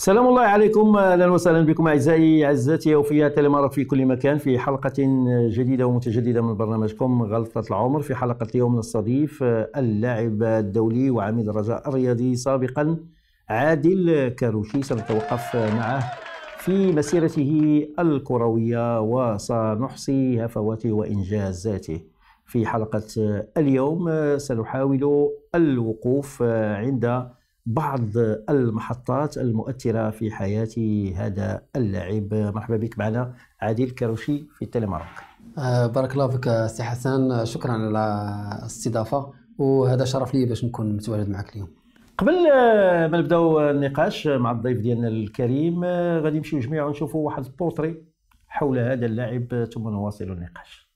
السلام الله عليكم اهلا وسهلا بكم اعزائي اعزتي وفيات الامارات في كل مكان في حلقه جديده ومتجدده من برنامجكم غلطه العمر في حلقه اليوم نستضيف اللاعب الدولي وعميد الرجاء الرياضي سابقا عادل كاروشي سنتوقف معه في مسيرته الكرويه وسنحصي هفواته وانجازاته في حلقه اليوم سنحاول الوقوف عند بعض المحطات المؤثرة في حياة هذا اللاعب مرحبا بك معنا عادل كاروشي في التلمارك آه بارك الله فيك سي حسن شكرا على الاستضافة وهذا شرف لي باش نكون متواجد معك اليوم قبل ما نبداو النقاش مع الضيف ديالنا الكريم آه، غادي نمشيو جميعا نشوفوا واحد البورتري حول هذا اللاعب آه، ثم نواصل النقاش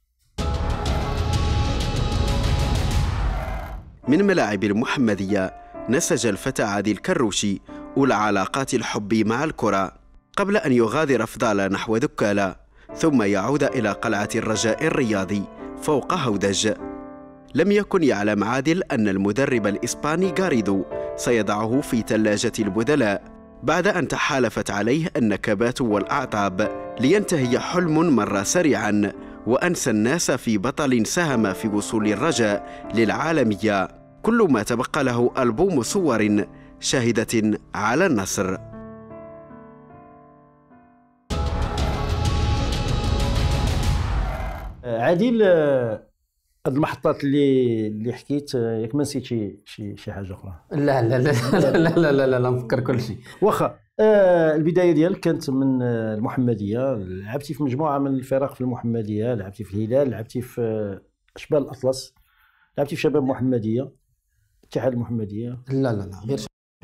من ملاعب المحمدية نسج الفتى عادي الكروشي أولى علاقات الحب مع الكرة قبل أن يغادر فضالة نحو دكالة ثم يعود إلى قلعة الرجاء الرياضي فوق هودج لم يكن يعلم عادل أن المدرب الإسباني غاريدو سيضعه في ثلاجة البدلاء بعد أن تحالفت عليه النكبات والأعطاب لينتهي حلم مر سريعا وأنسى الناس في بطل ساهم في وصول الرجاء للعالمية كل ما تبقى له ألبوم صور شاهدة على النصر عادل قد المحطات اللي اللي حكيت ياك ما نسيت شي شي شي حاجه اخرى لا لا لا لا لا لا لا, لا, لا نفكر كل شيء واخا آه البدايه ديالك كانت من آه، المحمديه لعبتي في مجموعه من الفرق في المحمديه لعبتي في الهلال لعبتي في آه، شبال الاطلس لعبتي في شباب محمديه الاتحاد المحمديه لا لا لا غير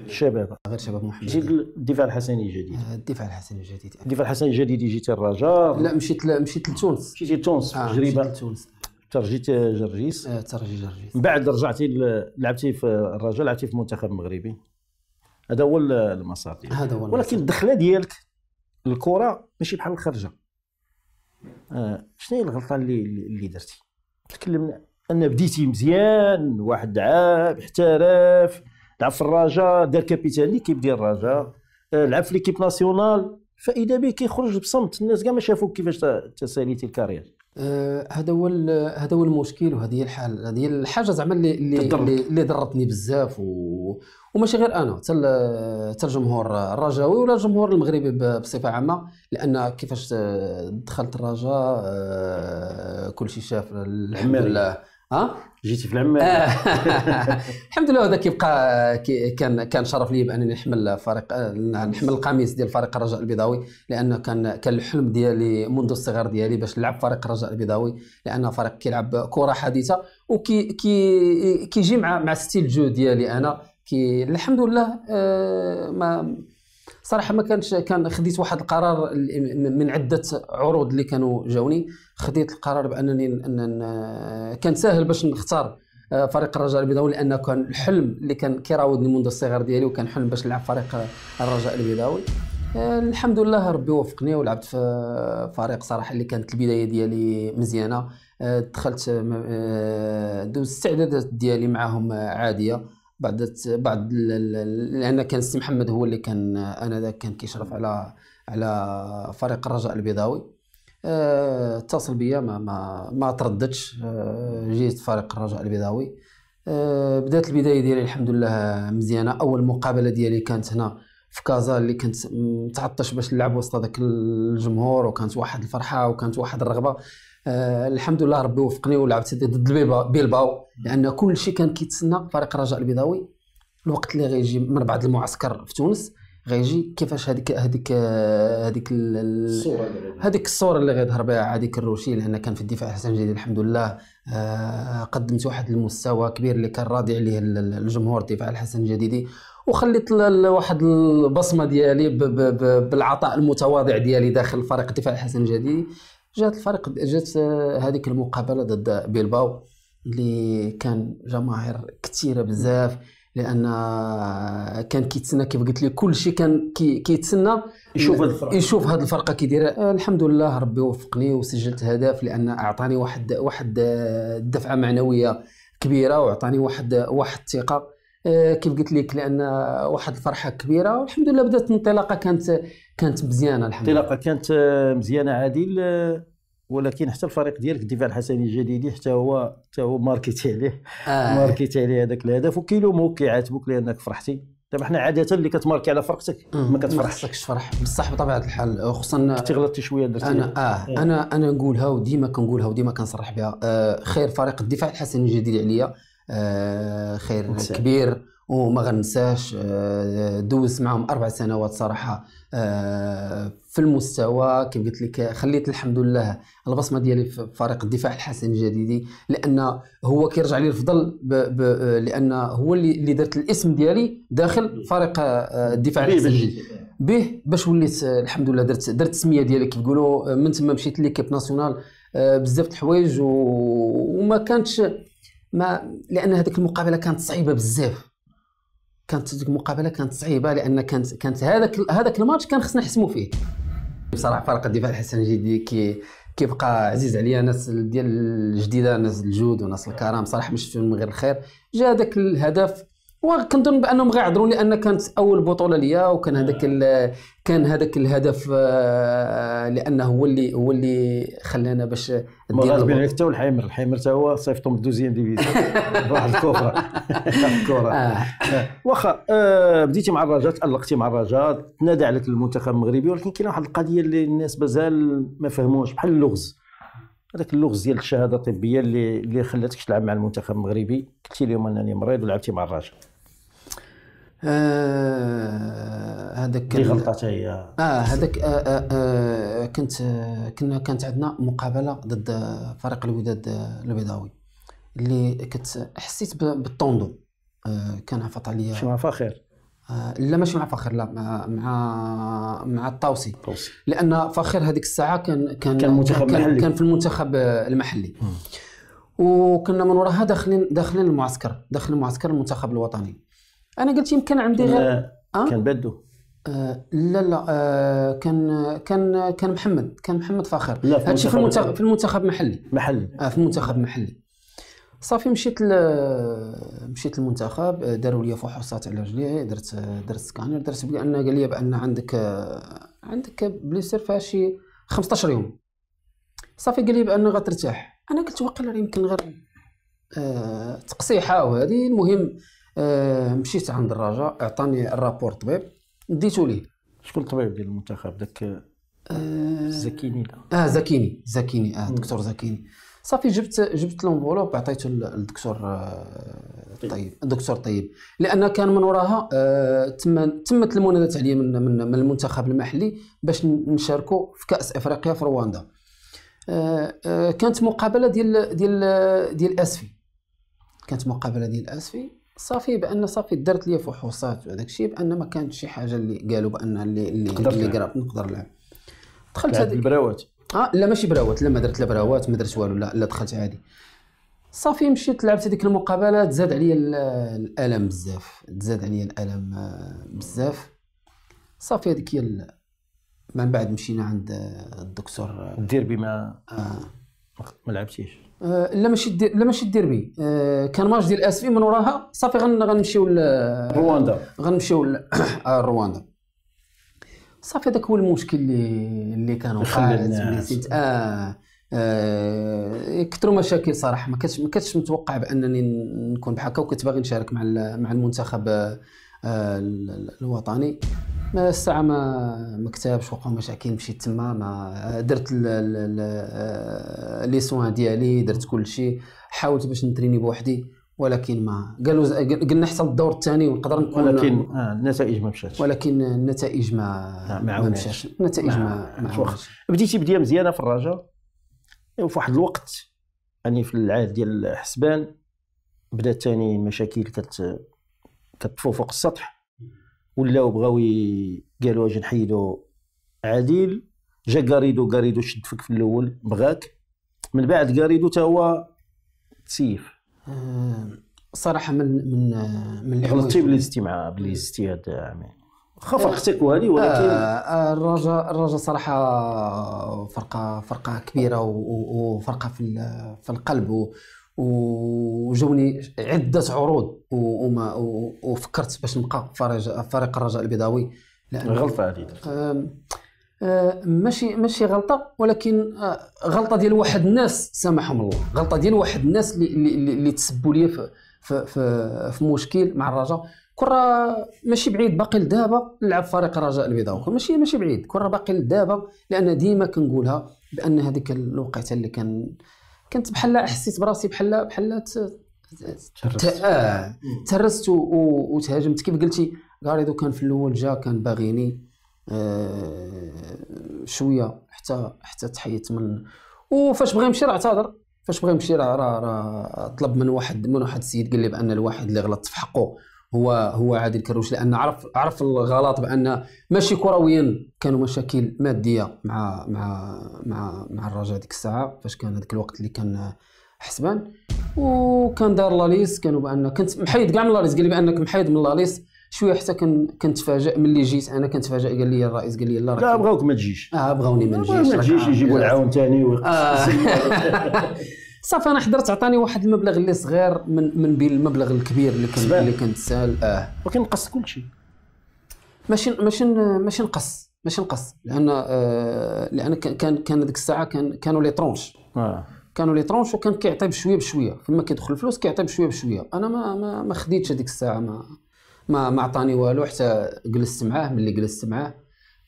شباب غير شباب محمد جيت الدفاع الحسني الجديد آه، الدفاع الحسني الجديد الدفاع الحسني الجديد جيت الرجاء لا مشيت مشيت لتونس مشيتي لتونس آه تجربه لتونس ترجيت جرجيس آه ترجي جرجيس من بعد رجعتي لعبتي في الرجاء لعبتي في المنتخب المغربي هذا هو المسار ديالك هذا هو ولكن الدخله ديالك الكره ماشي بحال الخرجه آه شنو هي الغلطه اللي اللي درتي تكلمنا ان بديتي مزيان واحد عام احترف لعب في الرجاء دار كابيتال اللي ديال الرجاء آه، لعب في ليكيب ناسيونال فاذا به كيخرج بصمت الناس كاع ما شافوك كيفاش تساليتي الكارير آه، هذا هو هذا هو المشكل وهذه هي الحال هذه هي الحاجه زعما اللي اللي اللي ضرتني بزاف و... وماشي غير انا حتى الجمهور الرجاوي ولا الجمهور المغربي بصفه عامه لان كيفاش آه، دخلت الرجاء كل شيء شاف الحمد لله ها جيتي في العمال آه. الحمد لله هذا كيبقى كان كان شرف لي بانني نحمل فريق آه، نحمل القميص ديال فريق الرجاء البيضاوي لانه كان كان الحلم ديالي منذ الصغر ديالي باش نلعب فريق الرجاء البيضاوي لانه فريق كيلعب كره حديثه وكي كي كيجي مع مع ستيل جو ديالي انا كي الحمد لله آه، ما صراحه ما كانش كان خديت واحد القرار من عده عروض اللي كانوا جاوني خديت القرار بانني أن كان ساهل باش نختار آه، فريق الرجاء البيضاوي لانه كان الحلم اللي كان كيراودني منذ الصغر ديالي وكان حلم باش نلعب فريق الرجاء البيضاوي آه، الحمد لله ربي وفقني ولعبت في فريق صراحه اللي كانت البدايه ديالي مزيانه آه، دخلت دوز الاستعدادات ديالي معاهم عاديه بعد بعد لان كان سي محمد هو اللي كان انذاك كان كيشرف على على فريق الرجاء البيضاوي آه، اتصل بيا ما ما, ما ترددش آه، جيت فريق الرجاء البيضاوي آه، بدات البدايه ديالي الحمد لله مزيانه اول مقابله ديالي كانت هنا في كازا اللي كنت متعطش باش نلعب وسط هذاك الجمهور وكانت واحد الفرحه وكانت واحد الرغبه آه الحمد لله ربي وفقني ولعبت ضد بيلباو لان كل شيء كان كيتسنى فريق الرجاء البيضاوي الوقت اللي غيجي من بعد المعسكر في تونس غيجي كيفاش هذيك هذيك هذيك الصوره هذيك الصوره اللي غيظهر بها هذيك الروشي لان كان في الدفاع حسن جديد الحمد لله آه قدمت واحد المستوى كبير اللي كان راضي عليه الجمهور الدفاع الحسن الجديدي وخليت واحد البصمه ديالي بالعطاء المتواضع ديالي داخل فريق الدفاع الحسن الجديدي جات الفريق جات آه، هذيك المقابله ضد بيلباو اللي كان جماهير كثيره بزاف لان آه، كان كيتسنى كيف قلت لك كل شيء كان كيتسنى يشوف هذه الفرقه يشوف هذه الفرقه كي آه، الحمد لله ربي وفقني وسجلت هدف لان اعطاني واحد واحد دفعه معنويه كبيره واعطاني واحد واحد الثقه آه، كيف قلت لك لان واحد الفرحه كبيره والحمد لله بدات الانطلاقه كانت كانت مزيانه الحمد لله الانطلاقه كانت مزيانه عادل ولكن حتى الفريق ديالك الدفاع الحسني الجديدي حتى هو حتى هو ماركيتي عليه آه. ماركيتي عليه هذاك الهدف وكيلوموك كيعاتبوك لانك فرحتي دابا حنا عاده اللي كتماركي على فرقتك ما كتفرحش ما بصح بطبيعه الحال خصوصا كنتي غلطتي شويه درتي انا اه, آه. انا انا نقولها وديما كنقولها وديما كنصرح بها آه خير فريق الدفاع الحسني الجديد عليا آه، خير كبير وما غنساش آه، دوزت معهم اربع سنوات صراحه آه، في المستوى كيف قلت لك خليت الحمد لله البصمه ديالي في فريق الدفاع الحسن الجديدي لان هو كيرجع لي الفضل ب... ب... لان هو اللي, اللي درت الاسم ديالي داخل فريق الدفاع الحسن الجديدي به باش وليت الحمد لله درت درت السميه ديالي كيف يقولوا من تما مشيت ليكيب ناسيونال بزاف د الحوايج وما كانتش ما لان هذيك المقابله كانت صعيبه بزاف كانت ديك المقابله كانت صعيبه لان كانت كانت هذاك هذاك الماتش كان خصنا نحسموا فيه بصراحه فريق الدفاع الحسن الجدي كي كيبقى عزيز عليا ناس ديال الجديده ناس الجود وناس الكرام صراحه ما من غير الخير جا هذاك الهدف وكنظن بانهم غيعذروا لان كانت اول بطوله ليا وكان هذاك كان هذاك الهدف آه، لانه هو اللي هو اللي خلانا باش غالبين عليك حتى والحيمر الحيمر حتى هو صيفطهم الدوزيام ديفيزيون بواحد الكوره الكره الكوره آه. واخا آه، بديتي مع الرجاء تالقتي مع الرجاء تنادى عليك المنتخب المغربي ولكن كاين واحد القضيه اللي الناس مازال ما فهموهاش بحال اللغز هذاك اللغز ديال الشهاده الطبيه اللي اللي خلاتك تلعب مع المنتخب المغربي قلتي لهم انني مريض ولعبتي مع الرجاء آه، هذاك اللي غلطات هي اه هذاك آه، آه، كنت كنا كانت عندنا مقابله ضد فريق الوداد البيضاوي اللي كنت حسيت بالطوندو كان عفط عليا شي مع فخير لا ماشي مع فخر لا مع مع مع الطوسي لان فخر هذيك الساعه كان كان كان, منتخب كان, محلي. كان في المنتخب المحلي م. وكنا من وراها داخلين داخلين المعسكر داخل المعسكر المنتخب الوطني انا قلت يمكن عندي غير أه؟ كان بدو آه لا لا آه كان كان كان محمد كان محمد فاخر لا في هادشي في المنتخب في المنتخب محلي محلي آه في المنتخب المحلي صافي مشيت مشيت للمنتخب آه، داروا لي فحوصات على رجلي درت درت سكانر درت بان قال لي بان عندك عندك بليسير فيها شي 15 يوم صافي قال لي بان غترتاح انا قلت واقيلا يمكن غير آه، تقصيحه وهذه المهم آه مشيت عند الرجاء اعطاني الرابور طبيب ديته ليه شكون الطبيب ديال المنتخب داك آه، زكيني اه زكيني زكيني اه دكتور زكيني صافي جبت جبت لونفولوب عطيته للدكتور آه، طيب. طيب الدكتور طيب لان كان من وراها آه، تم تمت المنادات عليا من, من, المنتخب المحلي باش نشاركوا في كاس افريقيا في رواندا آه كانت مقابله ديال ديال ديال اسفي كانت مقابله ديال اسفي صافي بان صافي درت لي فحوصات وهذاك الشيء بان ما كانت شي حاجه اللي قالوا بان اللي اللي اللي قرب نقدر نلعب دخلت هذه البراوات اه لا ماشي براوات لا ما درت لا براوات ما درت والو لا لا دخلت عادي صافي مشيت لعبت هذيك المقابله تزاد عليا الالم بزاف تزاد عليا الالم آه، بزاف صافي هذيك هي من بعد مشينا عند آه، الدكتور دير بما آه ما لعبتيش آه، لا ماشي لا ماشي الديربي آه، كان ماتش ديال اسفي من وراها صافي غنمشيو رواندا غنمشيو آه، رواندا صافي هذاك هو المشكل اللي اللي كان وقعت اه, آه كثروا مشاكل صراحه ما كنتش ما كنتش متوقع بانني نكون بحال هكا وكنت باغي نشارك مع مع المنتخب آه، الوطني ما الساعه ما مكتبش وقعوا مشاكل مشيت تما ما درت آه، لي سوان ديالي درت كل شيء حاولت باش نتريني بوحدي ولكن ما قالوا قلنا حتى الدور الثاني ونقدر نكون ولكن آه النتائج ما مشاتش ولكن النتائج ما ما مشاتش النتائج ما مشاتش بديتي بديه مزيانه في الرجاء وفي يعني واحد الوقت يعني في العهد ديال حسبان بدات ثاني المشاكل كت كطفو فوق السطح ولاو بغاو قالوا اجي نحيدو عديل جا كاريدو كاريدو شد فيك في الاول بغاك من بعد كاريدو تا هو تسيف آه، صراحه من من من غلطتي بليزتي مع بليزتي هذا عامين خاف آه، اختك وهذه ولكن آه الرجاء آه، الرجاء صراحه فرقه فرقه كبيره وفرقه في في القلب وجوني عده عروض وما وفكرت باش نبقى في فريق الرجاء البيضاوي غلطه هذه ماشي ماشي غلطه ولكن غلطه ديال واحد الناس سامحهم الله غلطه ديال واحد الناس اللي اللي تسبوا لي في في في مشكل مع الرجاء كره ماشي بعيد باقي لدابا نلعب فريق الرجاء البيضاوي ماشي ماشي بعيد كره باقي لدابا لان ديما كنقولها بان هذيك الوقيته اللي كان كنت بحال حسيت براسي بحال بحال تهرست اه تهرست وتهاجمت كيف قلتي غاريدو كان في الاول جا كان باغيني آه، شويه حتى حتى تحيت من وفاش بغى يمشي راه اعتذر فاش بغى يمشي راه راه طلب من واحد من واحد السيد قال لي بان الواحد اللي غلط في حقه هو هو عادل كروش لان عرف عرف الغلط بان ماشي كرويا كانوا مشاكل ماديه مع مع مع مع الرجاء ديك الساعه فاش كان هذاك الوقت اللي كان حسبان وكان دار لاليس كانوا بان كنت محيد كاع من لاليس قال لي بانك محيد من لاليس شويه حتى كنتفاجئ ملي جيت انا كنتفاجئ قال لي الرئيس قال لي لا لا بغاوك ما تجيش اه بغاوني ما نجيش ما تجيش يجيبوا آه. العون ثاني صافي انا حضرت عطاني واحد المبلغ اللي صغير من من بين المبلغ الكبير اللي كان اللي كنت سال اه ولكن نقص كلشي ماشي ماشي ماشي نقص ماشي نقص لان آه لان كان كان ديك الساعه كان كانوا لي طرونش آه. كانوا لي طرونش وكان كيعطي بشويه بشويه فما كيدخل الفلوس كيعطي بشويه بشويه انا ما ما, ما خديتش هذيك الساعه ما ما ما عطاني والو حتى جلست معاه ملي جلست معاه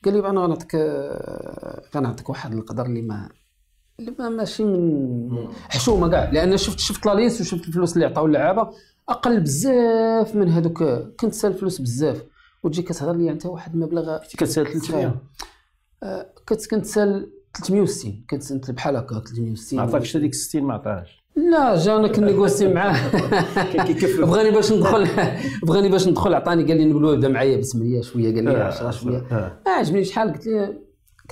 قال لي انا غنعطيك آه، غنعطيك واحد القدر اللي ما ما ماشي من حشومه كاع لان شفت شفت لاليس وشفت الفلوس اللي عطاو اللعابه اقل بزاف من هذوك كنت سال فلوس بزاف وتجي كتهضر لي انت واحد المبلغ كتسال 300 آه، كنت كنتسال 360 كنت بحال هكا 360 ما عطاكش هذيك 60 ما عطاهاش لا جانا كنيغوسي معاه بغاني باش ندخل بغاني باش ندخل عطاني قال لي نقول له بدا معايا ب 8 شويه قال لي 10 آه، شويه ما آه. عجبني شحال قلت له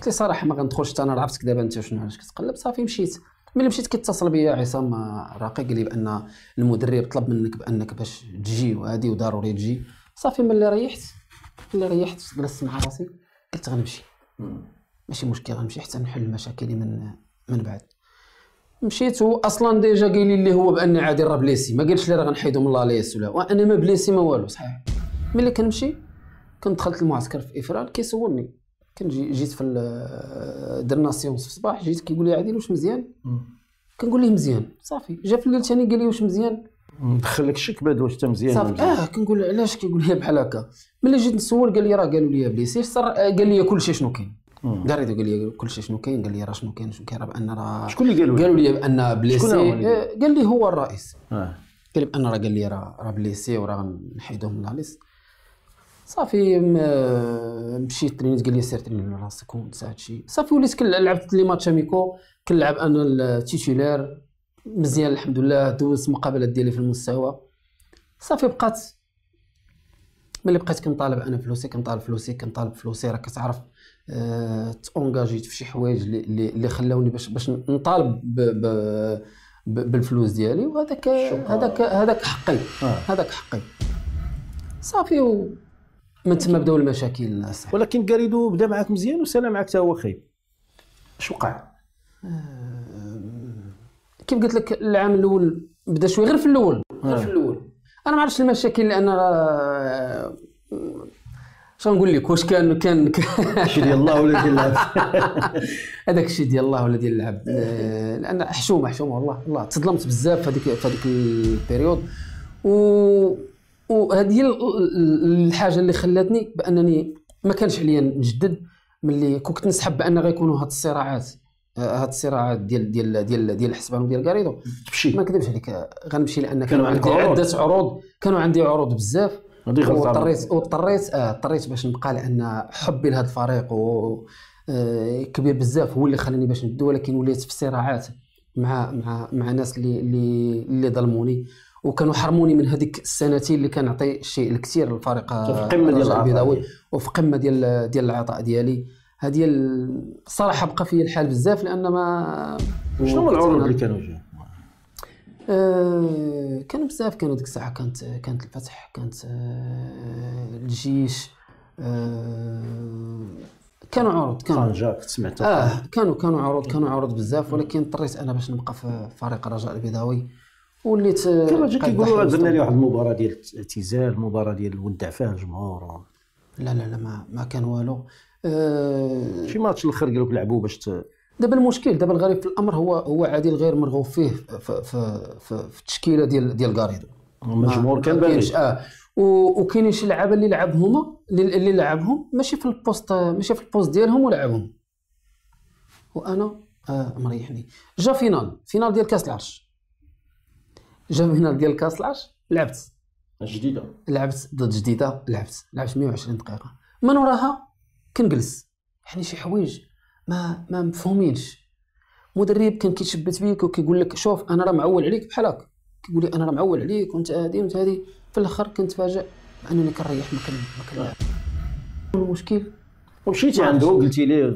قلت لي صراحه ما غندخلش حتى انا عرفتك دابا انت شنو علاش كتقلب صافي مشيت ملي مشيت كيتصل بيا عصام قال لي بان المدرب طلب منك بانك باش تجي وهادي وضروري تجي صافي ملي ريحت ملي ريحت جلست مع راسي قلت غنمشي ماشي مشكل غنمشي حتى نحل مشاكلي من من بعد مشيت اصلا ديجا قال لي هو باني عادي راه بليسي ما قالش لي راه غنحيدو من لا ليس ولا وانا ما بليسي ما والو صحيح ملي كنمشي كنت دخلت المعسكر في افران كيسولني كان جيت في درنا سيونس في الصباح جيت كيقول لي عادل واش مزيان كنقول ليه مزيان صافي جا في الليل ثاني قال لي واش مزيان دخل لك الشك بعد واش انت مزيان صافي اه كنقول علاش كيقول لي بحال هكا ملي جيت نسول قال لي راه قالوا لي سير صار قال لي كل شيء شنو كاين داريتو قال لي كل شيء شنو كاين قال لي راه شنو كاين شنو كاين راه بان راه شكون اللي قالوا قالوا لي بان بليسي آه، قال لي هو الرئيس آه. قال لي بان راه قال لي راه بليسي وراه نحيدهم من لا ليست صافي مشيت ترينيت قال لي سير ترينيت على راسك ونسى هادشي صافي وليت كنلعب لي ماتش اميكو كنلعب انا التيتولير مزيان الحمد لله دوزت المقابلات ديالي في المستوى صافي بقات ملي بقيت كنطالب انا فلوسي كنطالب فلوسي كنطالب فلوسي راه كتعرف أه تونجاجيت في شي حوايج اللي اللي خلاوني باش باش نطالب ب ب ب بالفلوس ديالي وهذاك هذاك هذاك حقي آه. هذاك حقي صافي و من تما بداو المشاكل الناس ولكن كاريدو بدا معك مزيان وسالا معك حتى هو خايب اش وقع؟ كيف قلت لك العام الاول بدا شويه غير في الاول غير في آه. الاول انا ما عرفتش المشاكل لان راه شنو نقول لك واش كان كان شي ديال الله ولا ديال العبد هذاك الشيء ديال الله ولا ديال العبد آه، لان حشومه حشومه والله والله تظلمت بزاف في هذيك في هذيك البيريود و وهذه الحاجه اللي خلاتني بانني ما كانش عليا نجدد ملي كنت نسحب بان غيكونوا هاد الصراعات آه، هاد الصراعات ديال ديال ديال ديال الحسبان وديال كاريدو تمشي ما نكذبش عليك غنمشي لان كانوا عندي عده عروض كانوا عندي عروض بزاف واضطريت واضطريت اه اضطريت باش نبقى لان حبي لهذا الفريق آه، كبير بزاف هو اللي خلاني باش ندو ولكن وليت في صراعات مع مع مع ناس اللي اللي اللي ظلموني وكانوا حرموني من هذيك السنتين اللي كنعطي الشيء الكثير للفريق في قمه ديال البيضاوي وفي قمه ديال ديال العطاء ديالي هذه الصراحه بقى فيا الحال بزاف لان ما شنو هو العروض اللي كانوا فيها؟ آه، كانوا بزاف كانوا ديك الساعه كانت كانت الفتح كانت آه، الجيش آه، كانوا عروض كانوا خنجاك سمعت اه كانوا كانوا عروض كانوا عروض بزاف ولكن اضطريت انا باش نبقى في فريق الرجاء البيضاوي وليت آه، كيفاش كيقولوا راه درنا ليه واحد المباراه ديال الاعتزال مباراه ديال ودع فيها الجمهور لا لا لا ما ما كان والو أه شي ماتش الاخر قالوا لك لعبوا باش دابا المشكل دابا الغريب في الامر هو هو عادل غير مرغوب فيه في, في, في, في التشكيله ديال ديال غاريدو الجمهور كان باغي اه وكاينين شي لعابه اللي لعبهم اللي لعبهم ماشي في البوست آه، ماشي في البوست ديالهم ولعبهم وانا آه مريحني جا فينال فينال ديال كاس العرش هنا ديال كاس العرش لعبت جديده لعبت ضد جديده لعبت لعبت 120 دقيقه من وراها كنجلس يعني شي حوايج ما ما مفهومينش مدرب كان كيتشبت بيك وكيقول لك شوف انا راه معول عليك بحال هكا كيقول لي انا راه معول عليك وانت هادي وانت هادي في الاخر كنتفاجئ انني كنريح ما كنلعب آه. المشكل ومشيتي عنده قلتي ليه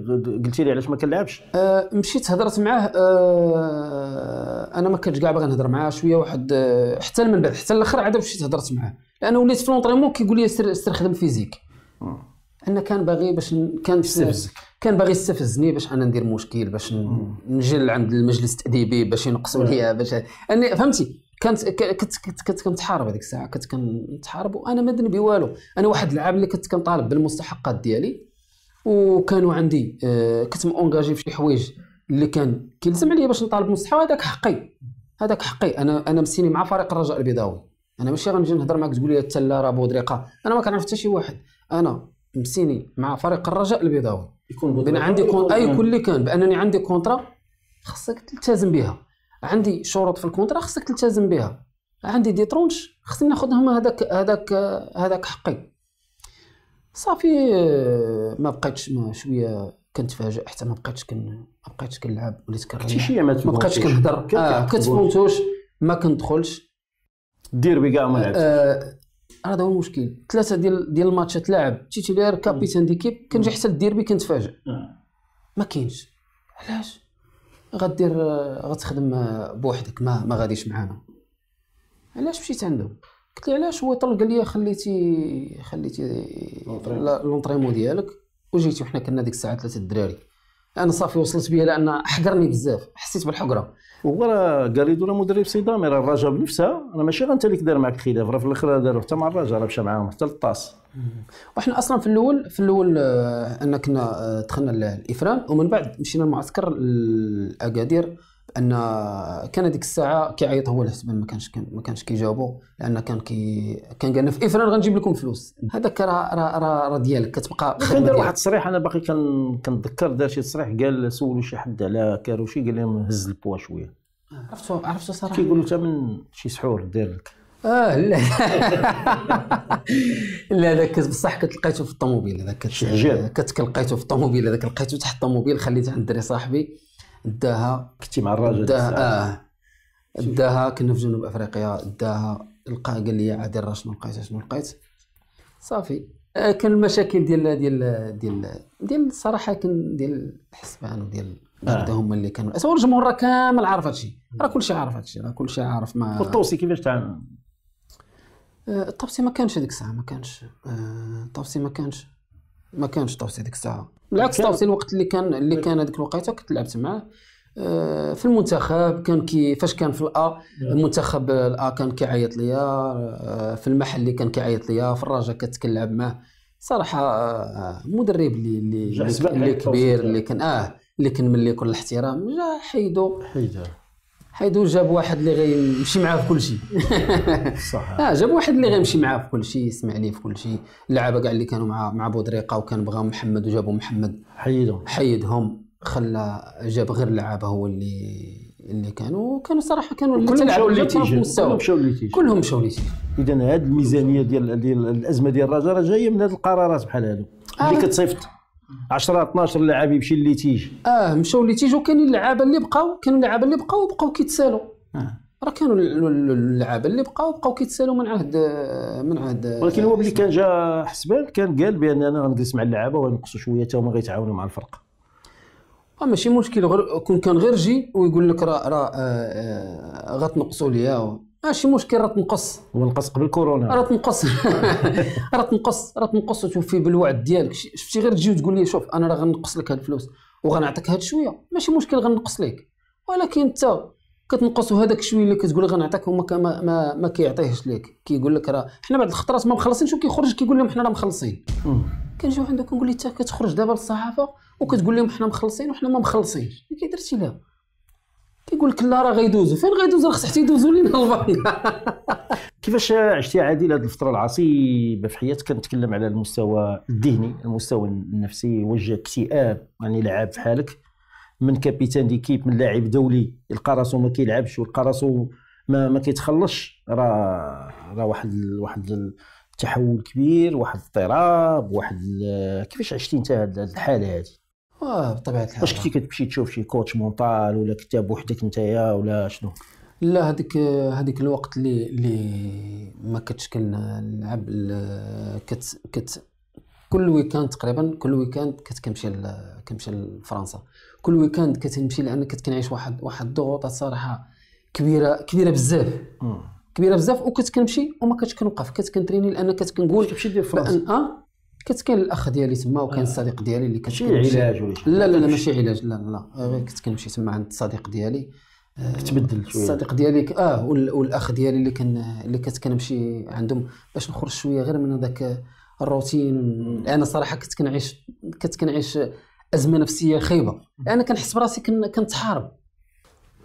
قلتي ليه علاش ما كنلعبش آه مشيت هضرت معاه آه انا ما كنتش كاع باغي نهضر معاه شويه واحد آه حتى من بعد حتى الاخر عاد مشيت هضرت معاه لانه وليت في لونطريمون كيقول لي استخدم فيزيك أه. انا كان باغي باش كان كان باغي يستفزني باش انا ندير مشكل باش أه. نجي عند المجلس التاديبي باش ينقصوا أه. لي باش اني فهمتي كانت كنت كنت كنتحارب هذيك الساعه كنت كنتحارب وانا ما ذنبي والو انا واحد العام اللي كنت كنطالب بالمستحقات ديالي وكانوا عندي آه، كنت مونجاجي في شي حوايج اللي كان كيلزم عليا باش نطالب بالمصلحه هذاك حقي هذاك حقي انا انا مسيني مع فريق الرجاء البيضاوي انا ماشي غنجي نهضر معك تقول لي حتى لا راه بودريقه انا ما كنعرف حتى شي واحد انا مسيني مع فريق الرجاء البيضاوي يكون بان عندي كون... اي كل اللي كان بانني عندي كونترا خصك تلتزم بها عندي شروط في الكونترا خصك تلتزم بها عندي دي ترونش خصني ناخذهم هذاك هذاك هذاك حقي صافي ما بقيتش ما شويه كنتفاجئ حتى ما بقيتش كن ما بقيتش كنلعب وليت كنريح ما بقيتش كنهضر ما آه، كتفوتوش ما كندخلش دير بي كاع ما لعبتش آه هذا هو المشكل ثلاثه ديال ديال الماتشات لعب تيتولير كابيتان ديكيب كنجي حتى الديربي كنتفاجئ آه. ما كاينش علاش غدير آه، غتخدم بوحدك ما ما غاديش معانا علاش مشيت عندهم قلت لي علاش هو طلق لي خليتي خليتي لونطريمون ديالك وجيتي وحنا كنا ديك الساعه ثلاثه الدراري انا صافي وصلت بيا لان حقرني بزاف حسيت بالحقره هو راه لي راه مدرب صدامي راه الرجا بنفسها انا ماشي غير انت اللي دار معك الخلاف راه في الاخر دار حتى مع الرجا راه مشى معاهم حتى للطاس وحنا اصلا في الاول في الاول آه، ان كنا آه، دخلنا الافران ومن بعد مشينا المعسكر الاكادير ان كان هذيك الساعه كيعيط هو الهسبان ما كانش ما كانش كيجاوبو لان كان كي كان قال في افران غنجيب لكم فلوس هذاك راه راه راه را ديالك كتبقى كان دار واحد التصريح انا باقي كنتذكر دار شي تصريح قال سولوا شي حد على كاروشي قال لهم هز البوا شويه عرفتو عرفتو صراحه كيقولوا حتى من شي سحور دير لك اه لا لا هذاك بصح كتلقيته في الطوموبيل هذاك لقيته في الطوموبيل هذاك لقيته تحت الطوموبيل خليته عند الدري صاحبي داها كنتي مع الراجل داها اه داها كنا في جنوب افريقيا داها لقى قال لي عادي راه شنو لقيت شنو لقيت صافي آه، كان المشاكل ديال ديال ديال ديال الصراحه كان ديال الحسبان وديال آه. هما اللي كانوا اصور الجمهور راه كامل عارف هادشي راه كلشي عارف هادشي راه كلشي عارف ما والطوسي كيفاش تعامل آه، الطوسي ما كانش هذيك الساعه ما كانش آه، الطوسي ما كانش ما كانش طوسي ديك الساعه بالعكس طوسي الوقت اللي كان اللي كان هذيك الوقيته كنت لعبت معاه في المنتخب كان كي فاش كان في الا المنتخب الا كان كيعيط ليا آه، في اللي كان كيعيط ليا في الرجاء كنت كنلعب معاه صراحه آه، مدرب اللي اللي, اللي كبير اللي كان اه اللي كنملي كل الاحترام جا حيدو حيدو حيدو جاب واحد اللي غيمشي معاه في كل شيء صح اه جاب واحد اللي غيمشي معاه في كل شيء يسمع ليه في كل شيء اللعابه كاع اللي كانوا مع مع بودريقه وكان بغا محمد وجابوا محمد حيدهم حيدهم خلى جاب غير لعابه هو اللي اللي كانوا كانوا صراحه كانوا اللي تلعبوا اللي تيجي كلهم مشاو للاتجاه كلهم مشاو للاتجاه اذا هذه الميزانيه ديال ديال الازمه ديال الرجاء راه جايه من هذه القرارات بحال هذو آه. اللي كتصيفط 10 12 لاعب يمشي اللي تيجي اه مشاو اللي تيجي وكاينين اللعابه اللي بقاو كانوا اللعابه اللي بقاو بقاو كيتسالوا آه. راه كانوا اللعابه اللي بقاو بقاو كيتسالوا من عهد من عهد آه، ولكن هو ملي كان جا حسبان كان قال بان انا غنجلس مع اللعابه ونقصوا شويه حتى هما غيتعاونوا مع الفرقه اه ماشي مشكل غير كون كان غير جي ويقول لك راه راه آه، آه، غتنقصوا ليا ماشي مشكل راه تنقص هو نقص قبل كورونا راه تنقص راه تنقص راه تنقص وتوفي بالوعد ديالك شفتي غير تجي وتقول لي شوف انا راه غنقص لك هاد الفلوس وغنعطيك هاد شويه ماشي مشكل غنقص لك ولكن انت كتنقص هذاك الشويه اللي كتقول غنعطيك وما ما ما, ما كيعطيهش لك كيقول لك راه حنا بعد الخطرات ما مخلصينش وكيخرج كيقول لهم حنا راه مخلصين كنجي عندك كنقول لي انت كتخرج دابا للصحافه وكتقول لهم حنا مخلصين وحنا ما مخلصينش ما كيدرتي لها كيقول لك لا راه غيدوزو فين غيدوزو خص حتى يدوزو لينا البايا كيفاش عشتي عادل هذه الفتره العصيبه في حياتك كنتكلم على المستوى الذهني المستوى النفسي وجه اكتئاب يعني لعاب في حالك من كابيتان ديكيب من لاعب دولي يلقى راسو ما كيلعبش ويلقى راسو ما ما كيتخلصش راه راه واحد ال واحد ال تحول كبير واحد اضطراب واحد كيفاش عشتي انت هذه الحاله هذه بطبيعه الحال واش كنتي كتمشي تشوف شي كوتش مونطال ولا كتاب وحدك نتايا ولا شنو لا هذيك هذيك الوقت اللي اللي ما كنتش كنلعب كت كت كل ويكاند تقريبا كل ويكاند كنت كنمشي كنمشي لفرنسا كل ويكاند كتمشي لان كنت كنعيش واحد واحد الضغوطات صراحه كبيره كبيره بزاف كبيره بزاف وكنت كنمشي وما كنتش كنوقف كنت كنتريني لان كنت كنقول كتمشي دير فرنسا اه كنت كاين الاخ ديالي تما وكان آه. الصديق ديالي اللي كنت شي علاج ولا لا لا لا ماشي علاج لا لا غير كنت كنمشي تما عند الصديق ديالي آه، تبدل شويه الصديق ديالي اه والاخ ديالي اللي كان اللي كنت كنمشي عندهم باش نخرج شويه غير من هذاك الروتين انا صراحه كنت كنعيش كنت كنعيش ازمه نفسيه خايبه انا كنحس براسي كنتحارب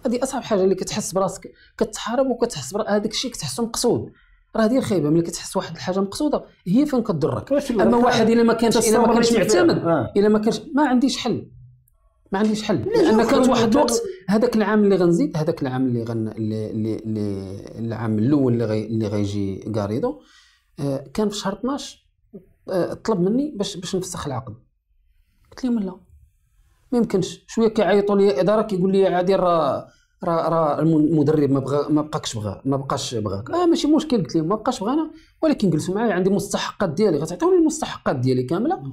هذه اصعب حاجه اللي كتحس براسك كتحارب وكتحس هذاك الشيء كتحسه مقصود راه ديال خايبه ملي كتحس واحد الحاجه مقصوده هي فين كضرك اما واحد الا ما كانش الا ما كانش معتمد آه. الا ما كانش ما عنديش حل ما عنديش حل لان كانت واحد الوقت هذاك العام اللي غنزيد هذاك العام اللي غن اللي اللي العام الاول اللي غي اللي غيجي كاريدو آه، كان في شهر 12 آه، طلب مني باش باش نفسخ العقد قلت لهم لا ما يمكنش شويه كيعيطوا لي اداره كيقول لي عادي راه راه راه المدرب ما بغا ما بقاكش بغا ما بقاش بغاك اه ماشي مشكل قلت لهم ما بقاش بغانا ولكن جلسوا معايا عندي مستحقات ديالي غتعطوني المستحقات ديالي كامله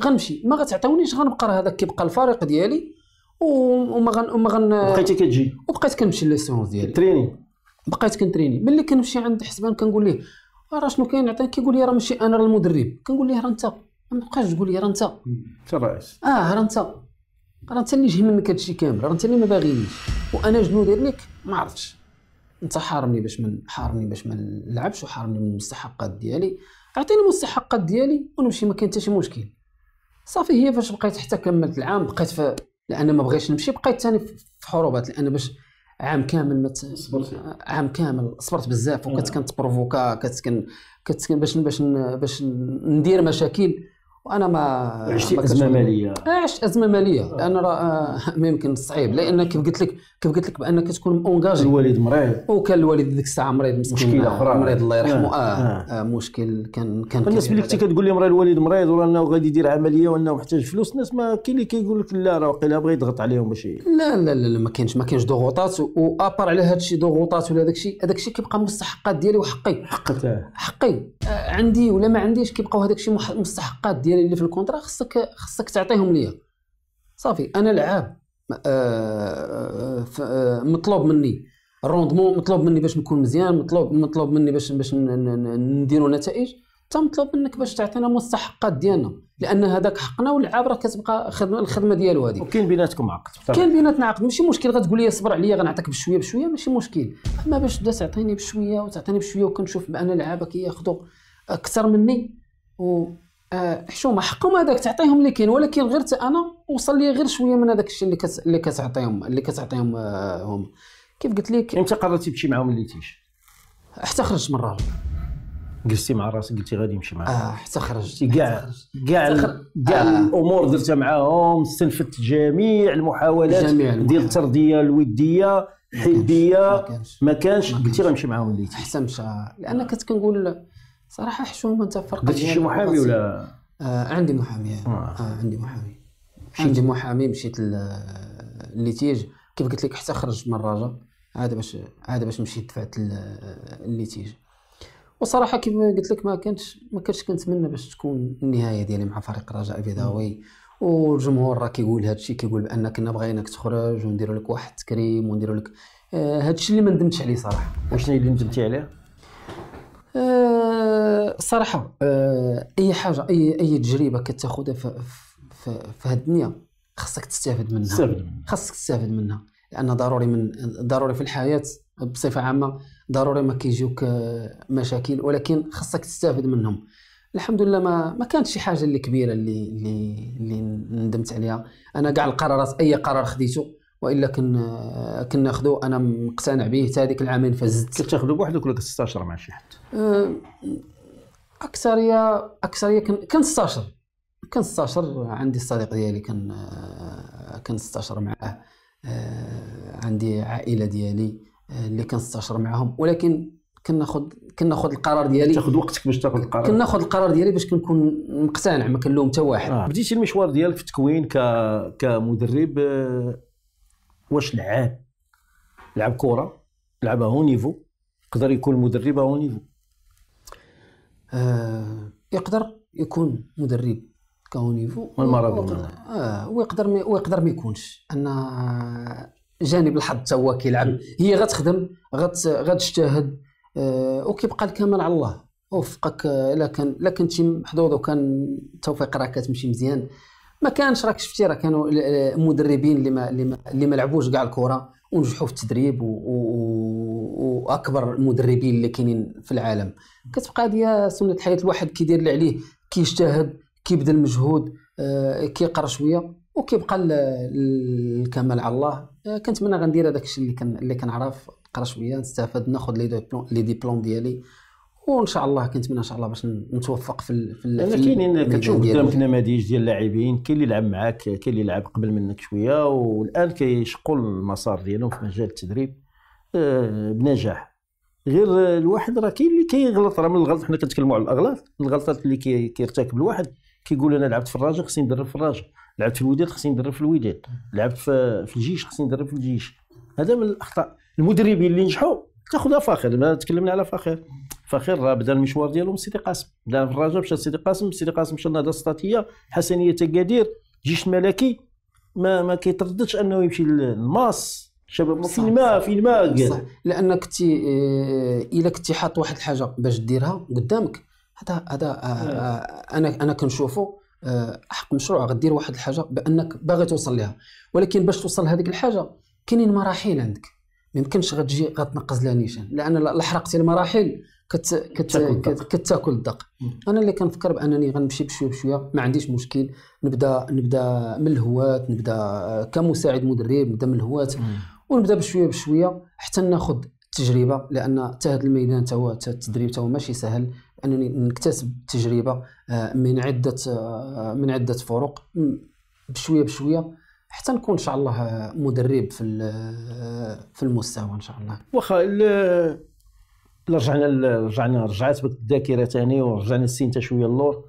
غنمشي ما غتعطونيش غنبقى راه هذاك كيبقى الفريق ديالي وما غن وما غن بقيتي كتجي وبقيت كنمشي لي سيونس ديالي تريني بقيت كنتريني ملي كنمشي عند حسبان كنقول ليه آه، راه شنو كاين عطيني كيقول لي راه ماشي انا المدرب كنقول ليه راه انت ما تبقاش تقول لي راه انت الرئيس اه راه انت راه انت اللي جه منك هادشي كامل راه انت اللي ما باغينيش وانا شنو ندير لك ما عرفتش انت حارمني باش من حارمني باش ما نلعبش وحارمني من المستحقات ديالي اعطيني المستحقات ديالي ونمشي ما كاين حتى شي مشكل صافي هي فاش بقيت حتى كملت العام بقيت في لان ما بغيتش نمشي بقيت ثاني في حروبات لان باش عام كامل صبرت عام كامل صبرت بزاف وكنت آه. كنتبروفوكا كنت كن... كنت باش باش باش ندير مشاكل وانا ما عشت ازمه ماليه عشت ازمه ماليه لان آه. راه آه، ما يمكن صعيب لان كيف قلت لك كيف قلت لك بانك تكون مونجاجي الوالد مريض وكان الوالد ديك الساعه مريض مسكين مشكله اخرى مريض الله يرحمه آه. آه. آه. آه، مشكل كان كان الناس اللي كنت كتقول لهم راه الوالد مريض ولا انه غادي يدير عمليه وانه محتاج فلوس الناس ما كاين اللي كيقول لك لا راه واقيلا بغى يضغط عليهم باش لا لا لا ما كاينش ما كاينش ضغوطات وابار على هذا الشيء ضغوطات ولا هذاك الشيء هذاك الشيء كيبقى مستحقات ديالي وحقي حقك حقي عندي ولا ما عنديش كيبقاو هذاك الشيء مستحقات ديالي الثاني اللي في الكونترا خصك خصك تعطيهم ليا صافي انا لعاب آه، آه، مطلوب مني الروندمون مطلوب مني باش نكون مزيان مطلوب مطلوب مني باش باش نديروا نتائج حتى مطلوب منك باش تعطينا مستحقات ديالنا لان هذاك حقنا واللعاب راه كتبقى خدمه الخدمه ديالو هذه وكاين بيناتكم عقد كاين بيناتنا عقد ماشي مشكل غتقول لي صبر عليا غنعطيك بشويه بشويه ماشي مشكل اما باش تبدا تعطيني بشويه وتعطيني بشويه وكنشوف بان لعابك ياخذوا اكثر مني و حشومه آه، حقهم هذاك تعطيهم اللي كاين ولكن غير انا وصل لي غير شويه من هذاك الشيء اللي كت... اللي كتعطيهم اللي كتعطيهم آه، هما كيف قلت لك امتى قررتي تمشي معاهم تيش حتى خرجت من الراجل جلستي مع راسك قلتي غادي نمشي معاهم اه حتى خرجتي كاع كاع كاع آه. الامور درتها معاهم استنفدت جميع المحاولات ديال الترضيه الوديه الحبيه ما كانش قلتي غنمشي معاهم تيش حتى مشى لان كنت كنقول صراحه حشومه تفرق درتي شي محامي ولا آه عندي محامي آه. آه, آه، عندي محامي مشيت. عندي محامي مشيت الليتيج كيف قلت لك حتى خرجت من الرجاء عاد باش عاد باش مشيت دفعت الليتيج وصراحه كيف قلت لك ما كنتش ما كنتش كنتمنى باش تكون النهايه ديالي مع فريق الرجاء البيضاوي والجمهور راه كيقول هذا الشيء كيقول بان كنا بغيناك تخرج ونديروا لك واحد التكريم ونديروا لك هذا آه، الشيء اللي ما ندمتش عليه صراحه واش اللي ندمتي عليه آه صراحه آه، اي حاجه اي اي تجربه كتاخذها في في, في هاد الدنيا خاصك تستافد منها تستافد منها خاصك تستافد منها لان ضروري من ضروري في الحياه بصفه عامه ضروري ما كيجيوك آه، مشاكل ولكن خاصك تستافد منهم الحمد لله ما ما كانت شي حاجه اللي كبيره اللي اللي, اللي ندمت عليها انا كاع القرارات اي قرار خديته والا كنا كنا ناخذوه انا مقتنع به حتى هذيك العامين فزت كنت تاخذوه بوحدك ولا كتستاشر مع شي حد؟ أه، اكثريه اكثريه كنستاشر كنستاشر عندي الصديق ديالي كان أه، كنستاشر معاه أه، عندي عائله ديالي اللي كنستاشر معاهم ولكن كناخذ كناخذ القرار ديالي تاخذ وقتك باش تاخذ القرار كناخذ القرار ديالي باش كنكون مقتنع ما كنلوم حتى واحد آه. بديتي المشوار ديالك في التكوين ك... كمدرب واش لعاب لعب كره لعبها هو نيفو يقدر يكون مدرب هو نيفو آه يقدر يكون مدرب كونيفو نيفو اه ويقدر مي ويقدر ما يكونش ان آه، جانب الحظ حتى هو كيلعب هي غتخدم غت غتجتهد آه وكيبقى الكمال على الله وفقك آه، الا كان الا كنتي محظوظ وكان التوفيق راه كتمشي مزيان ما كانش راك شفتي راه كانوا مدربين اللي ما اللي ما لعبوش كاع الكره ونجحوا في التدريب واكبر المدربين اللي كاينين في العالم كتبقى هذه سنه الحياه الواحد كيدير اللي عليه كيجتهد كيبذل مجهود آه، كيقرا شويه وكيبقى الكمال على الله آه، كنتمنى غندير هذاك الشيء اللي كنعرف نقرا شويه نستافد ناخذ لي ديبلوم ديالي وان شاء الله كنتمنى ان شاء الله باش نتوفق في في انا كاينين كتشوف قدامك نماذج ديال اللاعبين كاين اللي لعب معاك كاين اللي لعب قبل منك شويه والان كيشقوا المسار ديالهم في مجال التدريب آه، بنجاح غير الواحد راه كاين اللي كيغلط راه من الغلط حنا كنتكلموا على الاغلاط الغلطات اللي كيرتكب الواحد كيقول انا لعبت في الراجا خصني ندرب في الراجا لعبت في الوداد خصني ندرب في الوداد لعبت في الجيش خصني ندرب في الجيش هذا من الاخطاء المدربين اللي نجحوا تاخذها فاخر تكلمنا على فاخر فخير راه بدا المشوار ديالو من سيدي قاسم بدا في الرجاء مشى سيدي قاسم سيدي قاسم مشى للنهضه السطاتيه حسنيه تكادير جيش الملكي ما ما كيترددش انه يمشي للماس شباب فين ما فين ما صح لانك تي آه، الا كنتي حاط واحد الحاجه باش ديرها قدامك هذا هذا آه، آه، انا انا كنشوفه حق مشروع غدير واحد الحاجه بانك باغي توصل لها ولكن باش توصل لهذيك الحاجه كاينين مراحل عندك ما يمكنش غتجي غتنقز لها نيشان لان لحرقتي المراحل كت كت كتاكل الدق انا اللي كنفكر بانني غنمشي بشويه بشويه ما عنديش مشكل نبدا نبدا من الهواة نبدا آه، كمساعد مدرب نبدا من الهواة ونبدا بشويه بشويه حتى ناخذ التجربه لان حتى هذا الميدان تا هو التدريب تا هو ماشي سهل انني نكتسب التجربه آه، من عده آه، من عده فرق بشويه بشويه حتى نكون ان شاء الله مدرب في في المستوى ان شاء الله واخا رجعنا رجعنا رجعت بك الذاكره ثاني ورجعنا السين شويه اللور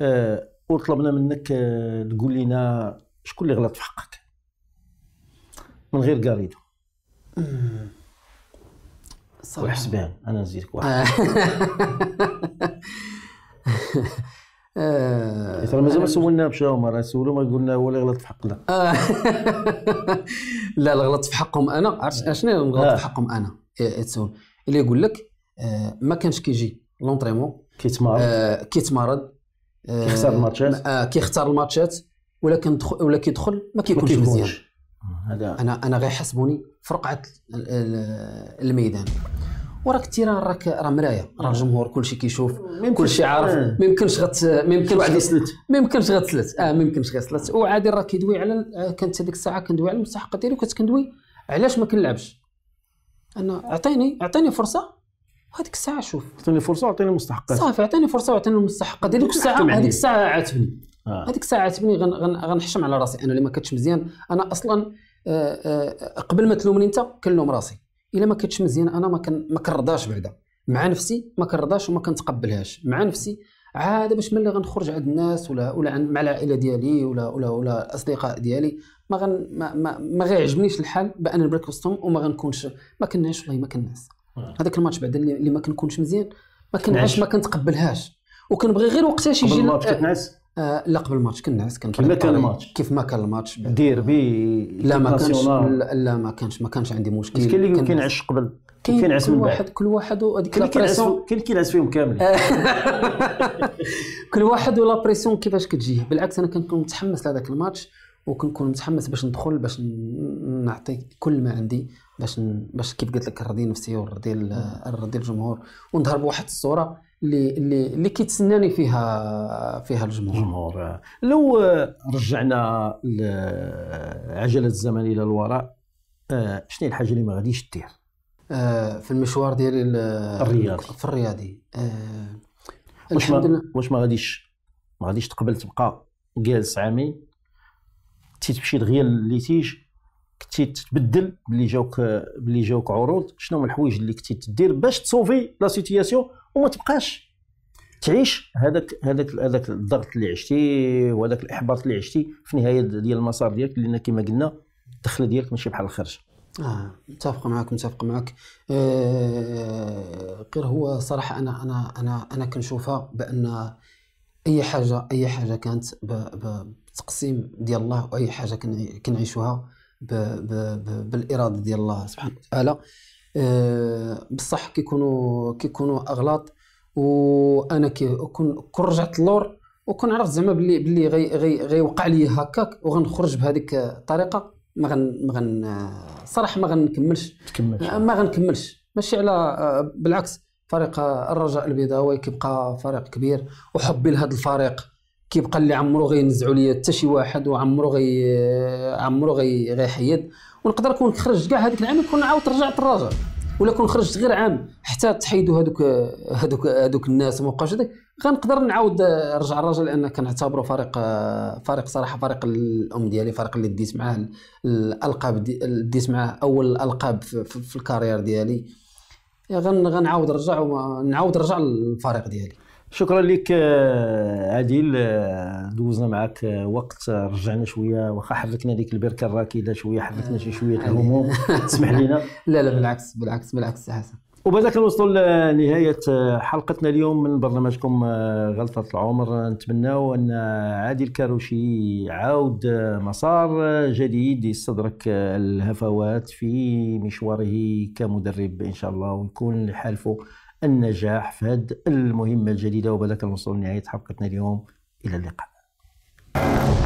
أه وطلبنا منك أه تقول لنا شكون اللي غلط في حقك من غير قاريدو وحسبان انا نزيدك واحد آه. آه، ترى مازال ما آه. سولناهمش هما راه سولوا ما قلنا هو اللي غلط في حقنا لا الغلط في حقهم انا عرفت اشنو الغلط في حقهم انا اللي يقول لك آه، ما كانش كيجي لونطريمون كيتمرض آه، كيتمرض آه، كيختار الماتشات آه كيختار الماتشات ولا كندخل ولا كيدخل ما كيكونش مزيان هذا انا انا غيحسبوني في رقعه الميدان وراك التيران راك راه مرايه راه الجمهور كلشي كيشوف كلشي عارف ما يمكنش غت ما يمكنش واحد يسلت ما يمكنش غتسلت اه ما يمكنش غتسلت وعادي راه كيدوي على كانت هذيك الساعه كندوي على المستحق ديالي وكنت كندوي علاش ما كنلعبش انا اعطيني اعطيني فرصه هذيك الساعه شوف اعطيني فرصه وعطيني مستحقات صافي اعطيني فرصه واعطيني المستحقات هذيك الساعه هذيك الساعه عاتبني آه. هذيك آه. الساعه عاتبني غن غن غنحشم على راسي انا اللي ما كنتش مزيان انا اصلا آآ آه، آآ آه، قبل ما تلومني انت كنلوم راسي الا ما كنتش مزيان انا ما كن ما كنرضاش بعدا مع نفسي ما كنرضاش وما كنتقبلهاش مع نفسي عاد باش ملي غنخرج عند الناس ولا ولا مع العائله ديالي ولا ولا ولا الاصدقاء ديالي ما غن ما ما, ما غيعجبنيش الحال بان نبرك وسطهم وما غنكونش ما كناش والله ما كناش آه. هذاك الماتش بعد اللي ما كنكونش مزيان ما كنعش ما كنتقبلهاش وكنبغي غير وقتاش يجي قبل الماتش كتنعس آه،, آه لا قبل الماتش كنعس كيف ما كان الماتش كيف ما كان الماتش ديربي لا ما كانش لا ما كانش ما كانش عندي مشكل كاين اللي كينعش قبل كاين كل من واحد كل واحد وهذيك لابريسيون كاين اللي كينعس فيهم كاملين كل واحد ولا بريسيون كيفاش كتجيه بالعكس انا كنكون متحمس لهذاك الماتش وكنكون متحمس باش ندخل باش نعطي كل ما عندي باش باش كيف قلت لك الرضي نفسي والرضي الرضي الجمهور ونظهر بواحد الصوره اللي اللي اللي كيتسناني فيها فيها الجمهور الجمهور لو رجعنا الزمن الى الوراء آه، شنو الحاجه اللي ما غاديش دير آه، في المشوار ديالي الرياضي في الرياضي آه، الحمد لله واش ما غاديش ما غاديش تقبل تبقى جالس عامين كنتي تمشي دغيا لليتيج كنتي تبدل ملي جاوك ملي جاوك عروض شنو هما الحوايج اللي كنتي تدير باش تصوفي لا سيتياسيون وما تبقاش تعيش هذاك هذاك هذاك الضغط اللي عشتي وهذاك الاحباط اللي عشتي في نهايه ديال المسار ديالك لان كما قلنا الدخل ديالك ماشي بحال الخرج اه متفق معك متفق معك آه غير هو صراحه انا انا انا انا كنشوفها بان اي حاجه اي حاجه كانت بالتقسيم ديال الله واي حاجه كنعيشوها بالاراده ديال الله سبحانه وتعالى آه، بصح كيكونوا كيكونوا اغلاط وانا كون رجعت اللور وكون عرفت زعما بلي بلي غي غي غيوقع لي هكاك وغنخرج بهذيك الطريقه ما غن ما غن صراحه ما غنكملش ما غنكملش ماشي على آه، بالعكس فريق الرجاء البيضاوي كيبقى فريق كبير وحبي لهذا الفريق كيبقى اللي عمرو غينزعوا ليا حتى شي واحد وعمرو غي عمرو غي غيحيد ونقدر كون خرجت كاع هذيك العام نكون عاود رجعت الرجاء ولا كون خرجت غير عام حتى تحيدوا هذوك هذوك هذوك الناس ما بقاوش هذاك غنقدر نعاود نرجع الرجاء لان كنعتبره فريق فريق صراحه فريق الام ديالي فريق اللي ديت معاه الالقاب ديت معاه اول الالقاب في, في الكارير ديالي غنعاود نرجع ونعاود نرجع للفريق ديالي شكرا لك آه، عادل آه، دوزنا معك آه، وقت رجعنا شويه واخا حركنا ديك البركه الراكده شويه حركنا شي شويه الهموم تسمح لينا لا لا بالعكس بالعكس بالعكس حسن وبهذا كنوصلوا لنهايه آه، حلقتنا اليوم من برنامجكم آه، غلطه العمر نتمناو ان عادل الكاروشي عاود آه، مسار جديد يستدرك الهفوات في مشواره كمدرب ان شاء الله ونكون لحالفه النجاح في هذه المهمه الجديده وبهذا كنوصلوا لنهايه حلقتنا اليوم الى اللقاء